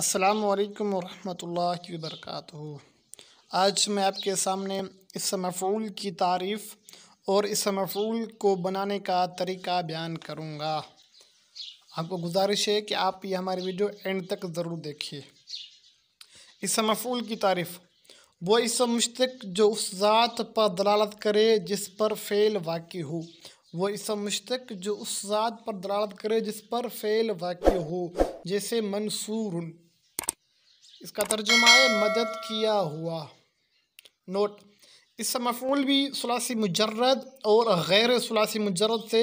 السلام علیکم ورحمۃ اللہ کی وبرکاتہ آج میں آپ کے سامنے اس مفعول کی تعریف اور اس مفعول کو بنانے کا طریقہ بیان کروں گا آپ کو گزارش ہے کہ آپ یہ ہماری ویڈیو اینڈ تک ضرور دیکھیے اس مفعول کی تعریف وہ اس مشتق جو اس ذات پر دلالت کرے جس پر فعل واقع ہو وہ اس مشتق جو اس ذات پر دلالت کرے جس پر فعل واقع ہو جیسے منصور اس کا ترجمہ ہے مدد کیا ہوا نوٹ اس سے مفعول بھی سلاسی مجرد اور غیر سلاسی مجرد سے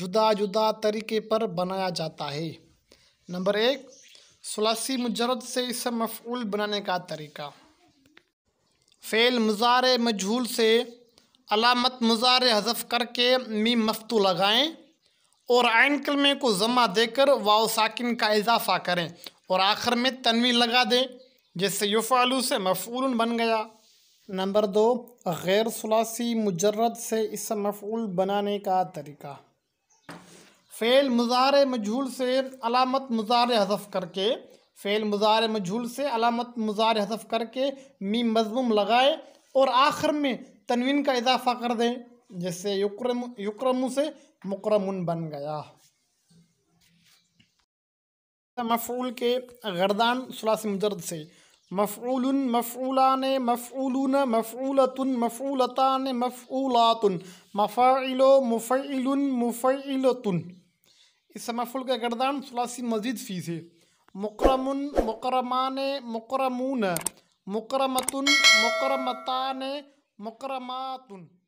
جدا جدا طریقے پر بنایا جاتا ہے نمبر ایک سلاسی مجرد سے اس سے مفعول بنانے کا طریقہ فعل مزار مجھول سے علامت مزار حذف کر کے میم مفتو لگائیں اور عین کلمے کو زمہ دے کر ساکن کا اضافہ کریں اور آخر میں تنوین لگا دیں جس سے یفعلو سے مفعول بن گیا نمبر دو غیر ثلاثی مجرد سے اس مفعول بنانے کا طریقہ فعل مزار مجھول سے علامت مزار حذف کر کے فعل مزار مجھول سے علامت مزار حذف کر کے میم مضموم لگائے اور آخر میں تنوین کا اضافہ کر دیں سے یکرم یکرم سے مکرمن بن گیا مفعول کے غردان سلاس مجرد سے مفعول مفعولان مفعولون مفعولت مفعولتان مفعولات مفاعل مفعل مفعلت مفعن مفعلۃ اس مفول کے گردان سلاس مزید فی سے مکرم مکرمان مکرمون مکرمت مکرمتان مکرمات